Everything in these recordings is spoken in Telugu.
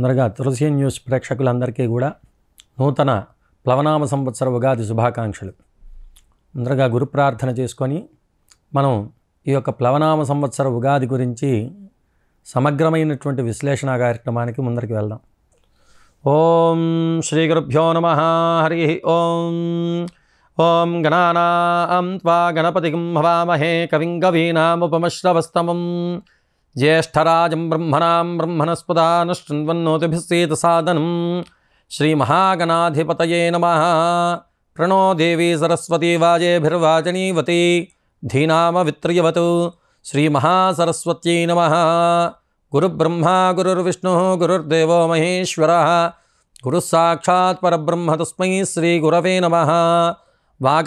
ముందరగా తులసి న్యూస్ ప్రేక్షకులందరికీ కూడా నూతన ప్లవనామ సంవత్సర ఉగాది శుభాకాంక్షలు ముందరగా గురు ప్రార్థన చేసుకొని మనం ఈ యొక్క ప్లవనామ సంవత్సర ఉగాది గురించి సమగ్రమైనటువంటి విశ్లేషణ కార్యక్రమానికి ముందరికి వెళ్దాం ఓం శ్రీ గురుభ్యో నమ హరి ఓం ఓం గణానా త్వా గణపతి భవామహే కవింగవీనాముపమశ్రవస్తమం ज्येष्ठराज ब्रह्मणस्पदा नृण्वन्नोतिभिस्सेत ब्रह्मणस्पदान् श्री महागणाधिपत नम प्रणो देवी सरस्वती वाजेभिर्वाचनीवती श्री महासरस्वत नम गुरुब्रह्मा गुरुर्विष्णु गुरुर्देव महेश्वर गुरुस्साक्षात्ब्रह्म तस्म श्रीगुरव नम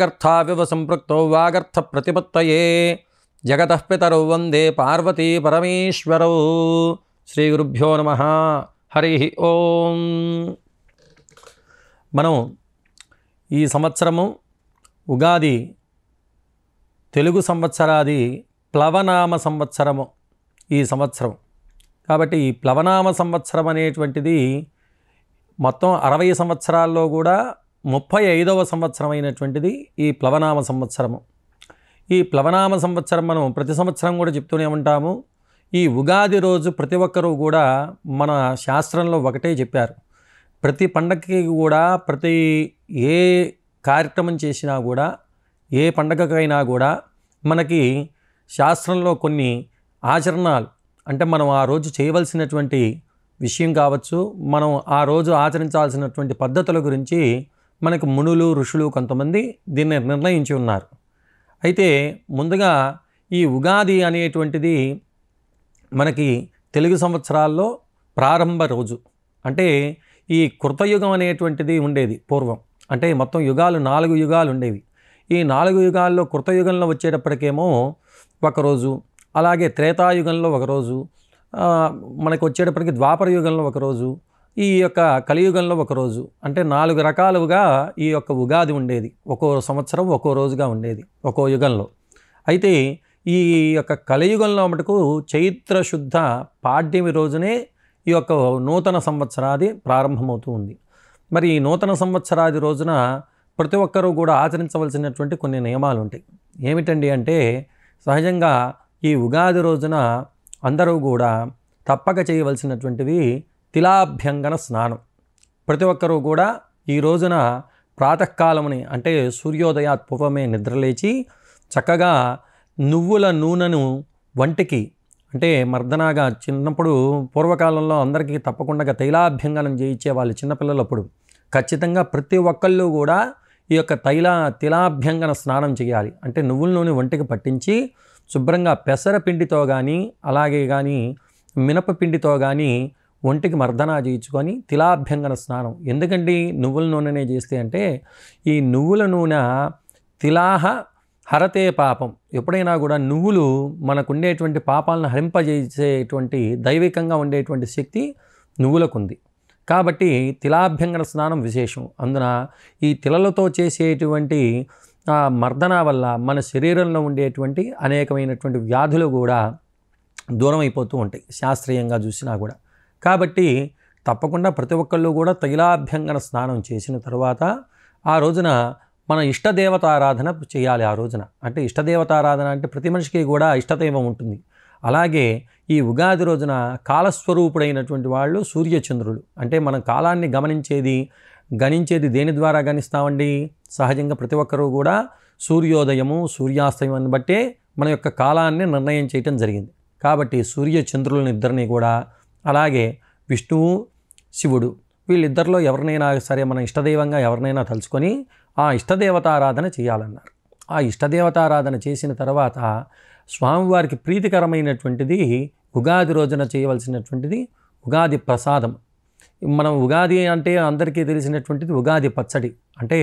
नमः संपृक्त वागर्थ प्रतिपत्त జగతపితరౌ వందే పార్వతీ పరమేశ్వరౌ శ్రీ గురుభ్యో నమ హరి ఓం మనం ఈ సంవత్సరము ఉగాది తెలుగు సంవత్సరాది ప్లవనామ సంవత్సరము ఈ సంవత్సరం కాబట్టి ఈ ప్లవనామ సంవత్సరం అనేటువంటిది మొత్తం అరవై సంవత్సరాల్లో కూడా ముప్పై ఐదవ సంవత్సరం అయినటువంటిది ఈ ప్లవనామ సంవత్సరము ఈ ప్లవనామ సంవత్సరం మనం ప్రతి సంవత్సరం కూడా చెప్తూనే ఉంటాము ఈ ఉగాది రోజు ప్రతి ఒక్కరూ కూడా మన శాస్త్రంలో ఒకటే చెప్పారు ప్రతి పండగకి కూడా ప్రతి ఏ కార్యక్రమం చేసినా కూడా ఏ పండగకైనా కూడా మనకి శాస్త్రంలో కొన్ని ఆచరణలు అంటే మనం ఆ రోజు చేయవలసినటువంటి విషయం కావచ్చు మనం ఆ రోజు ఆచరించాల్సినటువంటి పద్ధతుల గురించి మనకు మునులు ఋషులు కొంతమంది దీన్ని నిర్ణయించి ఉన్నారు అయితే ముందుగా ఈ ఉగాది అనేటువంటిది మనకి తెలుగు సంవత్సరాల్లో ప్రారంభ రోజు అంటే ఈ కృతయుగం అనేటువంటిది ఉండేది పూర్వం అంటే మొత్తం యుగాలు నాలుగు యుగాలు ఉండేవి ఈ నాలుగు యుగాల్లో కృతయుగంలో వచ్చేటప్పటికేమో ఒకరోజు అలాగే త్రేతాయుగంలో ఒకరోజు మనకు వచ్చేటప్పటికి ద్వాపర యుగంలో ఒకరోజు ఈ యొక్క కలియుగంలో ఒక రోజు అంటే నాలుగు రకాలుగా ఈ యొక్క ఉగాది ఉండేది ఒక్కో సంవత్సరం ఒక్కో రోజుగా ఉండేది ఒక్కో యుగంలో అయితే ఈ యొక్క కలియుగంలో మటుకు చైత్ర శుద్ధ పాడ్యమి రోజునే ఈ యొక్క నూతన సంవత్సరాది ప్రారంభమవుతూ ఉంది మరి ఈ నూతన సంవత్సరాది రోజున ప్రతి ఒక్కరూ కూడా ఆచరించవలసినటువంటి కొన్ని నియమాలు ఉంటాయి ఏమిటండి అంటే సహజంగా ఈ ఉగాది రోజున అందరూ కూడా తప్పక చేయవలసినటువంటివి తిలాభ్యంగన స్నానం ప్రతి ఒక్కరూ కూడా ఈ రోజున ప్రాతకాలముని అంటే సూర్యోదయాత్ పూర్వమే నిద్రలేచి చక్కగా నువ్వుల నూనెను వంటికి అంటే మర్దనాగా చిన్నప్పుడు పూర్వకాలంలో అందరికీ తప్పకుండా తైలాభ్యంగనం చేయించే వాళ్ళు చిన్నపిల్లలప్పుడు ఖచ్చితంగా ప్రతి ఒక్కళ్ళు కూడా ఈ యొక్క తైల తిలాభ్యంగన స్నానం చేయాలి అంటే నువ్వుల నూనె వంటికి పట్టించి శుభ్రంగా పెసరపిండితో కానీ అలాగే కానీ మినపపిండితో కానీ ఒంటికి మర్దన చేయించుకొని తిలాభ్యంగన స్నానం ఎందుకండి నువ్వుల నూనెనే చేస్తే అంటే ఈ నువ్వుల నూనె తిలాహ హరతే పాపం ఎప్పుడైనా కూడా నువ్వులు మనకుండేటువంటి పాపాలను హరింపజేసేటువంటి దైవికంగా ఉండేటువంటి శక్తి నువ్వులకుంది కాబట్టి తిలాభ్యంగన స్నానం విశేషం అందున ఈ తిలలతో చేసేటువంటి మర్దన వల్ల మన శరీరంలో ఉండేటువంటి అనేకమైనటువంటి వ్యాధులు కూడా దూరం అయిపోతూ ఉంటాయి శాస్త్రీయంగా చూసినా కూడా కాబట్టి తప్పకుండా ప్రతి ఒక్కళ్ళు కూడా తైలాభ్యంగన స్నానం చేసిన తర్వాత ఆ రోజున మన ఇష్టదేవతారాధన చేయాలి ఆ రోజున అంటే ఇష్టదేవతారాధన అంటే ప్రతి మనిషికి కూడా ఇష్టదైవం ఉంటుంది అలాగే ఈ ఉగాది రోజున కాలస్వరూపుడైనటువంటి వాళ్ళు సూర్యచంద్రులు అంటే మనం కాలాన్ని గమనించేది గణించేది దేని ద్వారా గణిస్తామండి సహజంగా ప్రతి ఒక్కరూ కూడా సూర్యోదయము సూర్యాస్తయం బట్టే మన యొక్క కాలాన్ని నిర్ణయం చేయటం జరిగింది కాబట్టి సూర్యచంద్రులని ఇద్దరిని కూడా అలాగే విష్ణువు శివుడు వీళ్ళిద్దరిలో ఎవరినైనా సరే మన ఇష్టదైవంగా ఎవరినైనా తలుచుకొని ఆ ఇష్టదేవతారాధన చేయాలన్నారు ఆ ఇష్టదేవతారాధన చేసిన తర్వాత స్వామివారికి ప్రీతికరమైనటువంటిది ఉగాది రోజున చేయవలసినటువంటిది ఉగాది ప్రసాదం మనం ఉగాది అంటే అందరికీ తెలిసినటువంటిది ఉగాది పచ్చడి అంటే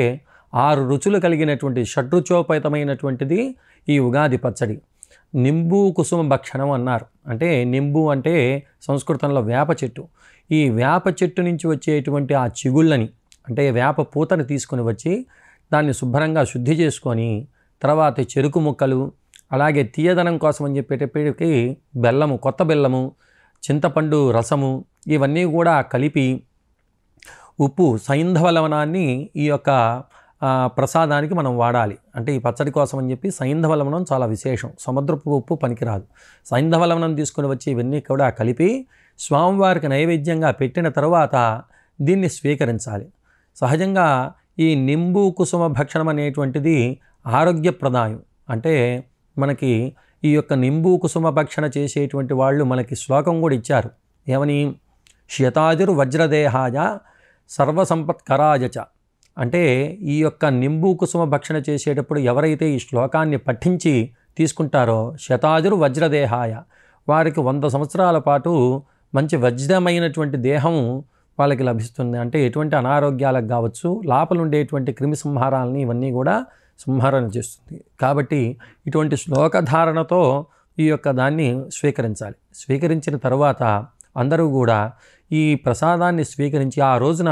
ఆరు రుచులు కలిగినటువంటి షడ్రుచోపేతమైనటువంటిది ఈ ఉగాది పచ్చడి నింబు కుసుమ భక్షణం అన్నారు అంటే నింబు అంటే సంస్కృతంలో వేప చెట్టు ఈ వేప చెట్టు నుంచి వచ్చేటువంటి ఆ చిగుళ్ళని అంటే వేప పూతని తీసుకుని వచ్చి దాన్ని శుభ్రంగా శుద్ధి చేసుకొని తర్వాత చెరుకు ముక్కలు అలాగే తీయదనం కోసం అని చెప్పేటప్పటికి బెల్లము కొత్త బెల్లము చింతపండు రసము ఇవన్నీ కూడా కలిపి ఉప్పు సైంధవ లవణాన్ని ఈ యొక్క ప్రసాదానికి మనం వాడాలి అంటే ఈ పచ్చడి కోసం అని చెప్పి సైంధవ చాలా విశేషం సముద్రపు ఉప్పు పనికిరాదు సైంధవ తీసుకొని తీసుకుని వచ్చి ఇవన్నీ కూడా కలిపి స్వామివారికి నైవేద్యంగా పెట్టిన తర్వాత దీన్ని స్వీకరించాలి సహజంగా ఈ నింబు కుసుమ భక్షణం అనేటువంటిది ఆరోగ్యప్రదాయం అంటే మనకి ఈ యొక్క నింబు కుసుమ భక్షణ చేసేటువంటి వాళ్ళు మనకి శ్లోకం కూడా ఇచ్చారు ఏమని శతాదిరు వజ్రదేహాయ సర్వసంపత్కరాయ అంటే ఈ యొక్క నింబు కుసుమ భక్షణ చేసేటప్పుడు ఎవరైతే ఈ శ్లోకాన్ని పఠించి తీసుకుంటారో శతాజురు వజ్రదేహాయ వారికి వంద సంవత్సరాల పాటు మంచి వజ్రమైనటువంటి దేహం వాళ్ళకి లభిస్తుంది అంటే ఎటువంటి అనారోగ్యాలకు కావచ్చు లోపలుండేటువంటి క్రిమి సంహారాలని ఇవన్నీ కూడా సంహరణ చేస్తుంది కాబట్టి ఇటువంటి శ్లోకధారణతో ఈ యొక్క దాన్ని స్వీకరించాలి స్వీకరించిన తర్వాత అందరూ కూడా ఈ ప్రసాదాన్ని స్వీకరించి ఆ రోజున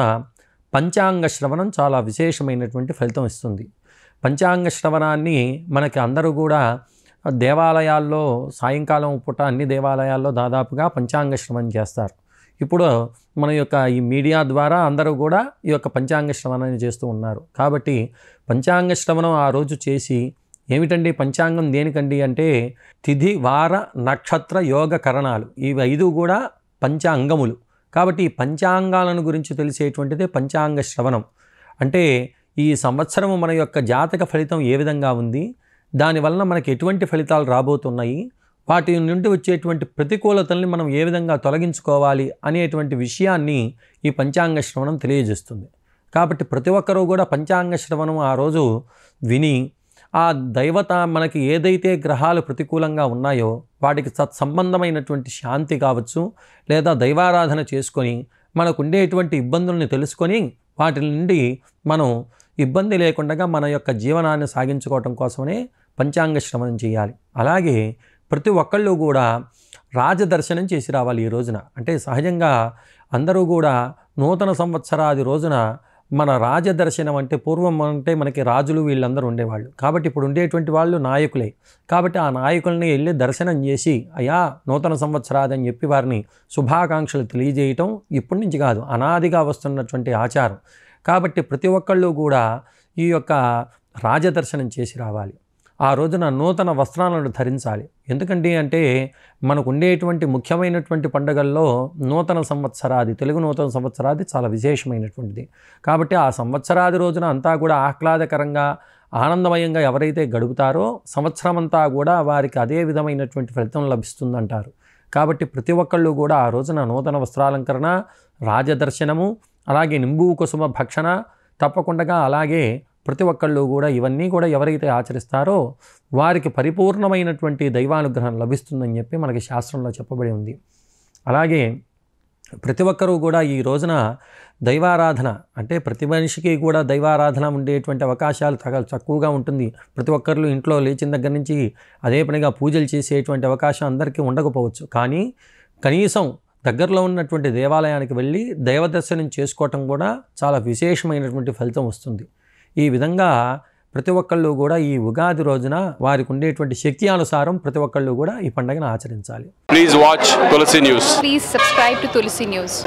పంచాంగ శ్రవణం చాలా విశేషమైనటువంటి ఫలితం ఇస్తుంది పంచాంగ శ్రవణాన్ని మనకి అందరూ కూడా దేవాలయాల్లో సాయంకాలం పూట అన్ని దేవాలయాల్లో దాదాపుగా పంచాంగ శ్రవణం చేస్తారు ఇప్పుడు మన యొక్క ఈ మీడియా ద్వారా అందరూ కూడా ఈ యొక్క పంచాంగ శ్రవణాన్ని చేస్తూ ఉన్నారు కాబట్టి పంచాంగ శ్రవణం ఆ రోజు చేసి ఏమిటండి పంచాంగం దేనికండి అంటే తిథి వార నక్షత్ర యోగ కరణాలు ఇవి ఐదు కూడా పంచాంగములు కాబట్టి పంచాంగాలను గురించి తెలిసేటువంటిదే పంచాంగ శ్రవణం అంటే ఈ సంవత్సరము మన యొక్క జాతక ఫలితం ఏ విధంగా ఉంది దానివలన మనకు ఎటువంటి ఫలితాలు రాబోతున్నాయి వాటి నుండి వచ్చేటువంటి ప్రతికూలతల్ని మనం ఏ విధంగా తొలగించుకోవాలి అనేటువంటి విషయాన్ని ఈ పంచాంగ శ్రవణం తెలియజేస్తుంది కాబట్టి ప్రతి ఒక్కరూ కూడా పంచాంగ శ్రవణం ఆ రోజు విని ఆ దైవత మనకి ఏదైతే గ్రహాలు ప్రతికూలంగా ఉన్నాయో వాటికి సత్సంబంధమైనటువంటి శాంతి కావచ్చు లేదా దైవారాధన చేసుకొని మనకు ఉండేటువంటి ఇబ్బందులను తెలుసుకొని వాటి నుండి మనం ఇబ్బంది లేకుండా మన యొక్క జీవనాన్ని సాగించుకోవటం కోసమే పంచాంగ శ్రమణం చేయాలి అలాగే ప్రతి ఒక్కళ్ళు కూడా రాజదర్శనం చేసి రావాలి ఈ రోజున అంటే సహజంగా అందరూ కూడా నూతన సంవత్సరాది రోజున మన రాజదర్శనం అంటే పూర్వం అంటే మనకి రాజులు వీళ్ళందరూ ఉండేవాళ్ళు కాబట్టి ఇప్పుడు ఉండేటువంటి వాళ్ళు నాయకులే కాబట్టి ఆ నాయకుల్ని వెళ్ళి దర్శనం చేసి అయా నూతన సంవత్సరాదని చెప్పి వారిని శుభాకాంక్షలు తెలియజేయటం ఇప్పటి నుంచి కాదు అనాదిగా వస్తున్నటువంటి ఆచారం కాబట్టి ప్రతి ఒక్కళ్ళు కూడా ఈ యొక్క రాజదర్శనం చేసి రావాలి ఆ రోజున నూతన వస్త్రాలను ధరించాలి ఎందుకండి అంటే మనకు ఉండేటువంటి ముఖ్యమైనటువంటి పండుగల్లో నూతన సంవత్సరాది తెలుగు నూతన సంవత్సరాది చాలా విశేషమైనటువంటిది కాబట్టి ఆ సంవత్సరాది రోజున అంతా కూడా ఆహ్లాదకరంగా ఆనందమయంగా ఎవరైతే గడుపుతారో సంవత్సరమంతా కూడా వారికి అదే విధమైనటువంటి ఫలితం లభిస్తుందంటారు కాబట్టి ప్రతి ఒక్కళ్ళు కూడా ఆ రోజున నూతన వస్త్రాలంకరణ రాజదర్శనము అలాగే నింబు కుసుమ భక్షణ తప్పకుండా అలాగే ప్రతి ఒక్కళ్ళు కూడా ఇవన్నీ కూడా ఎవరైతే ఆచరిస్తారో వారికి పరిపూర్ణమైనటువంటి దైవానుగ్రహం లభిస్తుందని చెప్పి మనకి శాస్త్రంలో చెప్పబడి ఉంది అలాగే ప్రతి ఒక్కరూ కూడా ఈ రోజున దైవారాధన అంటే ప్రతి మనిషికి కూడా దైవారాధన ఉండేటువంటి అవకాశాలు తగ తక్కువగా ఉంటుంది ప్రతి ఒక్కరు ఇంట్లో లేచిన దగ్గర నుంచి అదే పనిగా పూజలు చేసేటువంటి అవకాశం అందరికీ ఉండకపోవచ్చు కానీ కనీసం దగ్గరలో ఉన్నటువంటి దేవాలయానికి వెళ్ళి దైవదర్శనం దర్శనం చేసుకోవటం కూడా చాలా విశేషమైనటువంటి ఫలితం వస్తుంది ఈ విధంగా ప్రతి ఒక్కళ్ళు కూడా ఈ ఉగాది రోజున వారికి ఉండేటువంటి శక్తి అనుసారం ప్రతి ఒక్కళ్ళు కూడా ఈ పండుగను ఆచరించాలి please watch Tulasi news please subscribe to Tulasi news